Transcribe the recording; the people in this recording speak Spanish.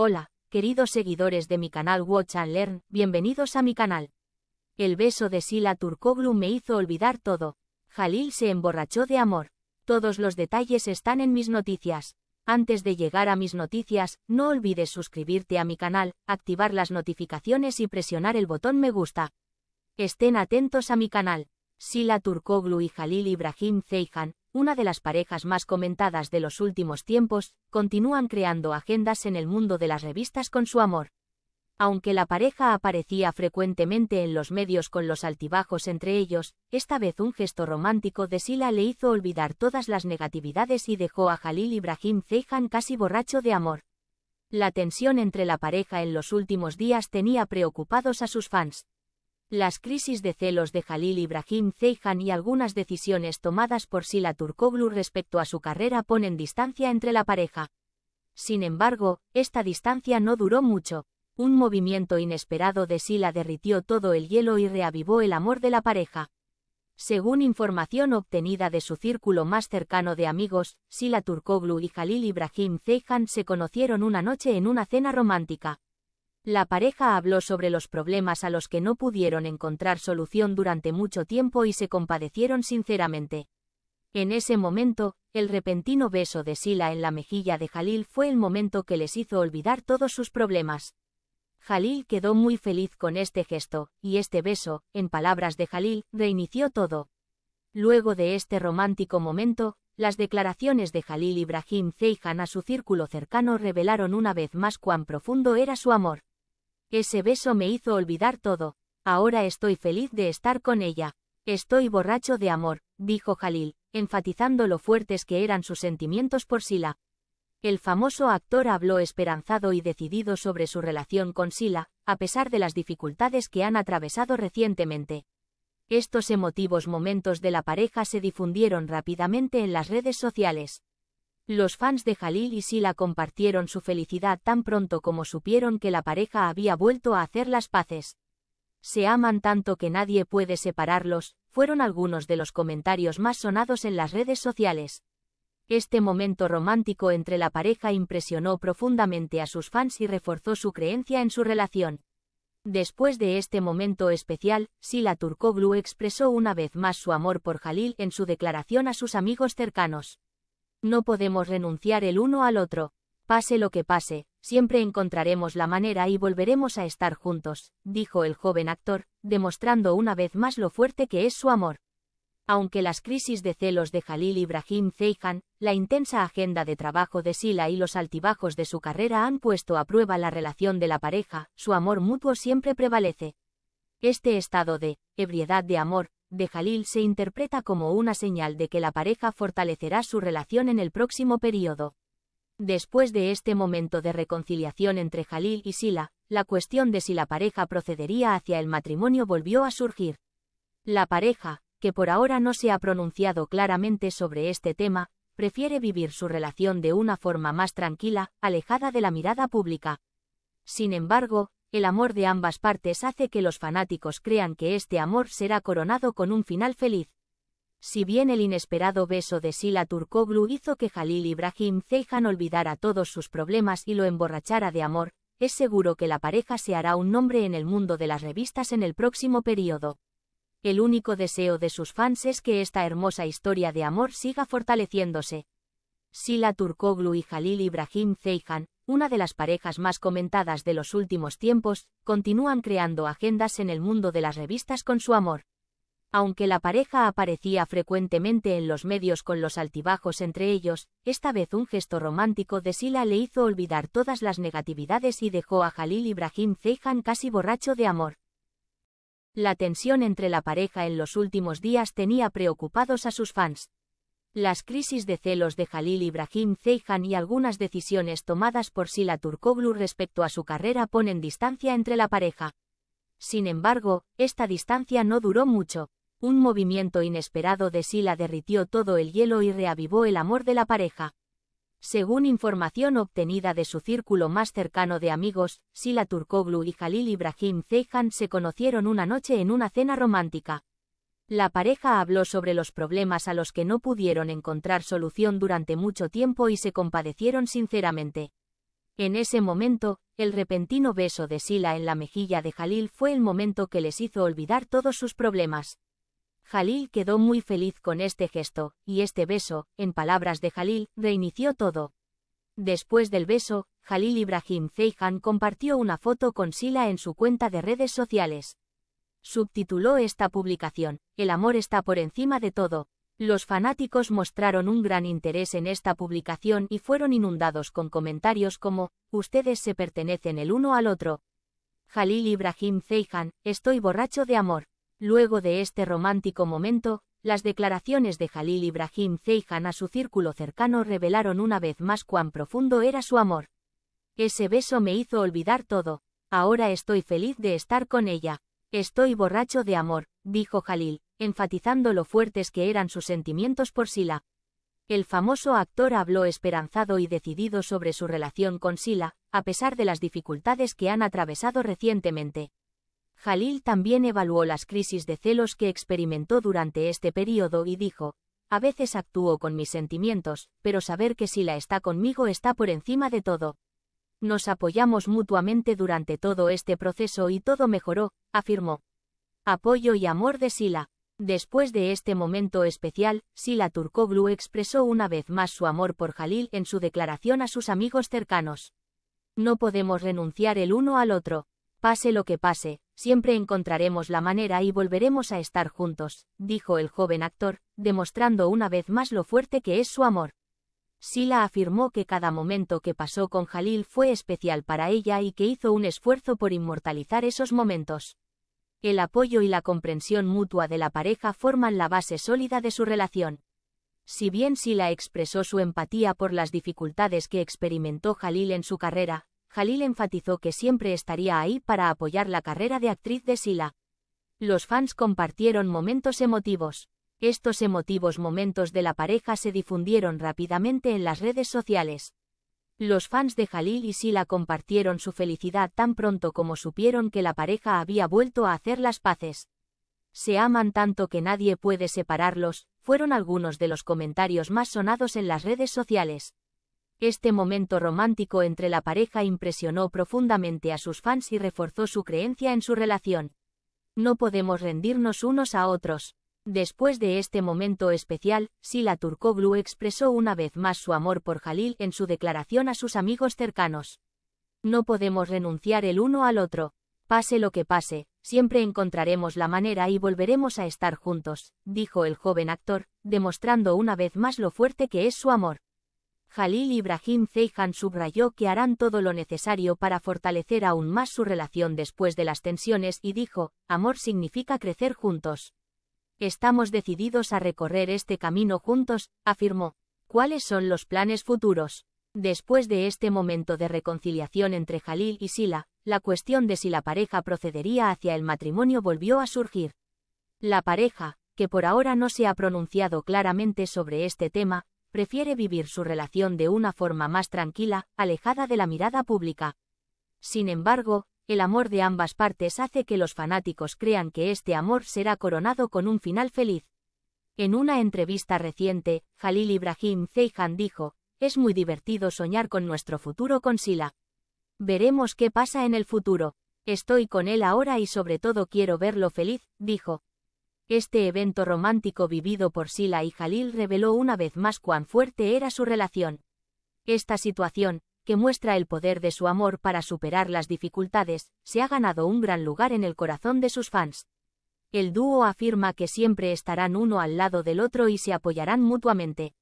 Hola, queridos seguidores de mi canal Watch and Learn, bienvenidos a mi canal. El beso de Sila Turkoglu me hizo olvidar todo. Jalil se emborrachó de amor. Todos los detalles están en mis noticias. Antes de llegar a mis noticias, no olvides suscribirte a mi canal, activar las notificaciones y presionar el botón me gusta. Estén atentos a mi canal. Sila Turkoglu y Jalil Ibrahim Zeihan, una de las parejas más comentadas de los últimos tiempos, continúan creando agendas en el mundo de las revistas con su amor. Aunque la pareja aparecía frecuentemente en los medios con los altibajos entre ellos, esta vez un gesto romántico de Sila le hizo olvidar todas las negatividades y dejó a Jalil Ibrahim Zeijan casi borracho de amor. La tensión entre la pareja en los últimos días tenía preocupados a sus fans. Las crisis de celos de Halil Ibrahim Ceyhan y algunas decisiones tomadas por Sila Turkoglu respecto a su carrera ponen distancia entre la pareja. Sin embargo, esta distancia no duró mucho. Un movimiento inesperado de Sila derritió todo el hielo y reavivó el amor de la pareja. Según información obtenida de su círculo más cercano de amigos, Sila Turkoglu y Halil Ibrahim Ceyhan se conocieron una noche en una cena romántica. La pareja habló sobre los problemas a los que no pudieron encontrar solución durante mucho tiempo y se compadecieron sinceramente. En ese momento, el repentino beso de Sila en la mejilla de Jalil fue el momento que les hizo olvidar todos sus problemas. Jalil quedó muy feliz con este gesto, y este beso, en palabras de Jalil, reinició todo. Luego de este romántico momento, las declaraciones de Jalil Ibrahim Zeihan a su círculo cercano revelaron una vez más cuán profundo era su amor. Ese beso me hizo olvidar todo. Ahora estoy feliz de estar con ella. Estoy borracho de amor, dijo Jalil, enfatizando lo fuertes que eran sus sentimientos por Sila. El famoso actor habló esperanzado y decidido sobre su relación con Sila, a pesar de las dificultades que han atravesado recientemente. Estos emotivos momentos de la pareja se difundieron rápidamente en las redes sociales. Los fans de Jalil y Sila compartieron su felicidad tan pronto como supieron que la pareja había vuelto a hacer las paces. Se aman tanto que nadie puede separarlos, fueron algunos de los comentarios más sonados en las redes sociales. Este momento romántico entre la pareja impresionó profundamente a sus fans y reforzó su creencia en su relación. Después de este momento especial, Sila Turcoglu expresó una vez más su amor por Halil en su declaración a sus amigos cercanos. No podemos renunciar el uno al otro. Pase lo que pase, siempre encontraremos la manera y volveremos a estar juntos, dijo el joven actor, demostrando una vez más lo fuerte que es su amor. Aunque las crisis de celos de Jalil Ibrahim Zeijan, la intensa agenda de trabajo de Sila y los altibajos de su carrera han puesto a prueba la relación de la pareja, su amor mutuo siempre prevalece. Este estado de ebriedad de amor de Jalil se interpreta como una señal de que la pareja fortalecerá su relación en el próximo periodo. Después de este momento de reconciliación entre Jalil y Sila, la cuestión de si la pareja procedería hacia el matrimonio volvió a surgir. La pareja, que por ahora no se ha pronunciado claramente sobre este tema, prefiere vivir su relación de una forma más tranquila, alejada de la mirada pública. Sin embargo, el amor de ambas partes hace que los fanáticos crean que este amor será coronado con un final feliz. Si bien el inesperado beso de Sila Turkoglu hizo que Jalil Ibrahim Ceyhan olvidara todos sus problemas y lo emborrachara de amor, es seguro que la pareja se hará un nombre en el mundo de las revistas en el próximo periodo. El único deseo de sus fans es que esta hermosa historia de amor siga fortaleciéndose. Sila Turkoglu y Jalil Ibrahim Ceyhan, una de las parejas más comentadas de los últimos tiempos, continúan creando agendas en el mundo de las revistas con su amor. Aunque la pareja aparecía frecuentemente en los medios con los altibajos entre ellos, esta vez un gesto romántico de Sila le hizo olvidar todas las negatividades y dejó a Jalil Ibrahim Zeihan casi borracho de amor. La tensión entre la pareja en los últimos días tenía preocupados a sus fans. Las crisis de celos de Jalil Ibrahim Zeijan y algunas decisiones tomadas por Sila Turkoglu respecto a su carrera ponen distancia entre la pareja. Sin embargo, esta distancia no duró mucho. Un movimiento inesperado de Sila derritió todo el hielo y reavivó el amor de la pareja. Según información obtenida de su círculo más cercano de amigos, Sila Turkoglu y Halil Ibrahim Ceyhan se conocieron una noche en una cena romántica. La pareja habló sobre los problemas a los que no pudieron encontrar solución durante mucho tiempo y se compadecieron sinceramente. En ese momento, el repentino beso de Sila en la mejilla de Jalil fue el momento que les hizo olvidar todos sus problemas. Jalil quedó muy feliz con este gesto, y este beso, en palabras de Jalil, reinició todo. Después del beso, Jalil Ibrahim feijan compartió una foto con Sila en su cuenta de redes sociales subtituló esta publicación, El amor está por encima de todo. Los fanáticos mostraron un gran interés en esta publicación y fueron inundados con comentarios como, ustedes se pertenecen el uno al otro. Jalil Ibrahim Zeijan, estoy borracho de amor. Luego de este romántico momento, las declaraciones de Jalil Ibrahim Zeijan a su círculo cercano revelaron una vez más cuán profundo era su amor. Ese beso me hizo olvidar todo. Ahora estoy feliz de estar con ella. Estoy borracho de amor, dijo Jalil, enfatizando lo fuertes que eran sus sentimientos por Sila. El famoso actor habló esperanzado y decidido sobre su relación con Sila, a pesar de las dificultades que han atravesado recientemente. Jalil también evaluó las crisis de celos que experimentó durante este periodo y dijo, a veces actúo con mis sentimientos, pero saber que Sila está conmigo está por encima de todo. Nos apoyamos mutuamente durante todo este proceso y todo mejoró, afirmó. Apoyo y amor de Sila. Después de este momento especial, Sila Turcoglu expresó una vez más su amor por Jalil en su declaración a sus amigos cercanos. No podemos renunciar el uno al otro. Pase lo que pase, siempre encontraremos la manera y volveremos a estar juntos, dijo el joven actor, demostrando una vez más lo fuerte que es su amor. Sila afirmó que cada momento que pasó con Jalil fue especial para ella y que hizo un esfuerzo por inmortalizar esos momentos. El apoyo y la comprensión mutua de la pareja forman la base sólida de su relación. Si bien Sila expresó su empatía por las dificultades que experimentó Jalil en su carrera, Jalil enfatizó que siempre estaría ahí para apoyar la carrera de actriz de Sila. Los fans compartieron momentos emotivos. Estos emotivos momentos de la pareja se difundieron rápidamente en las redes sociales. Los fans de Jalil y Sila compartieron su felicidad tan pronto como supieron que la pareja había vuelto a hacer las paces. Se aman tanto que nadie puede separarlos, fueron algunos de los comentarios más sonados en las redes sociales. Este momento romántico entre la pareja impresionó profundamente a sus fans y reforzó su creencia en su relación. No podemos rendirnos unos a otros. Después de este momento especial, Sila Turkoglu expresó una vez más su amor por Jalil en su declaración a sus amigos cercanos. No podemos renunciar el uno al otro. Pase lo que pase, siempre encontraremos la manera y volveremos a estar juntos, dijo el joven actor, demostrando una vez más lo fuerte que es su amor. Jalil Ibrahim Zeihan subrayó que harán todo lo necesario para fortalecer aún más su relación después de las tensiones y dijo, amor significa crecer juntos. Estamos decididos a recorrer este camino juntos, afirmó. ¿Cuáles son los planes futuros? Después de este momento de reconciliación entre Jalil y Sila, la cuestión de si la pareja procedería hacia el matrimonio volvió a surgir. La pareja, que por ahora no se ha pronunciado claramente sobre este tema, prefiere vivir su relación de una forma más tranquila, alejada de la mirada pública. Sin embargo, el amor de ambas partes hace que los fanáticos crean que este amor será coronado con un final feliz. En una entrevista reciente, Jalil Ibrahim Zeyhan dijo, es muy divertido soñar con nuestro futuro con Sila. Veremos qué pasa en el futuro. Estoy con él ahora y sobre todo quiero verlo feliz, dijo. Este evento romántico vivido por Sila y Jalil reveló una vez más cuán fuerte era su relación. Esta situación, que muestra el poder de su amor para superar las dificultades, se ha ganado un gran lugar en el corazón de sus fans. El dúo afirma que siempre estarán uno al lado del otro y se apoyarán mutuamente.